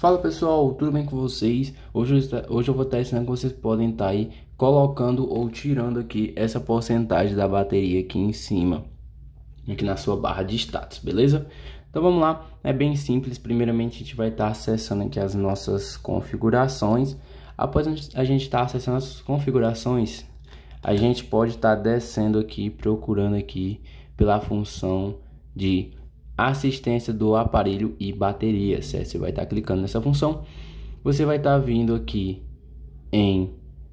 Fala pessoal, tudo bem com vocês? Hoje eu, hoje eu vou estar ensinando que vocês podem estar aí colocando ou tirando aqui essa porcentagem da bateria aqui em cima, aqui na sua barra de status, beleza? Então vamos lá, é bem simples, primeiramente a gente vai estar acessando aqui as nossas configurações. Após a gente estar acessando as configurações, a gente pode estar descendo aqui, procurando aqui pela função de assistência do aparelho e bateria, certo? Você vai estar tá clicando nessa função, você vai estar tá vindo aqui em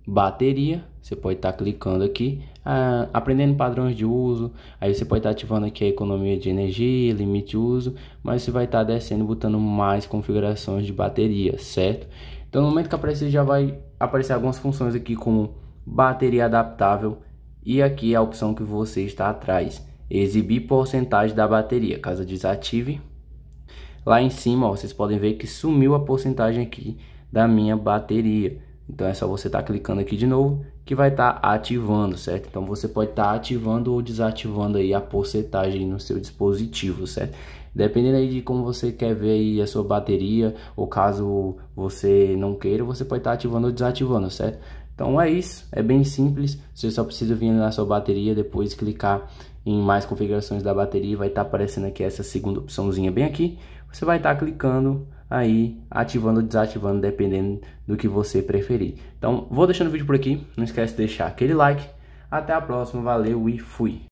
bateria, você pode estar tá clicando aqui, ah, aprendendo padrões de uso, aí você pode estar tá ativando aqui a economia de energia, limite de uso, mas você vai estar tá descendo botando mais configurações de bateria, certo? Então no momento que aparecer já vai aparecer algumas funções aqui como bateria adaptável e aqui é a opção que você está atrás exibir porcentagem da bateria, caso desative. Lá em cima, ó, vocês podem ver que sumiu a porcentagem aqui da minha bateria. Então é só você estar tá clicando aqui de novo que vai estar tá ativando, certo? Então você pode estar tá ativando ou desativando aí a porcentagem no seu dispositivo, certo? Dependendo aí de como você quer ver aí a sua bateria, ou caso você não queira, você pode estar tá ativando ou desativando, certo? Então é isso, é bem simples, você só precisa vir na sua bateria, depois clicar em mais configurações da bateria, vai estar tá aparecendo aqui essa segunda opçãozinha bem aqui, você vai estar tá clicando aí, ativando ou desativando, dependendo do que você preferir. Então vou deixando o vídeo por aqui, não esquece de deixar aquele like, até a próxima, valeu e fui!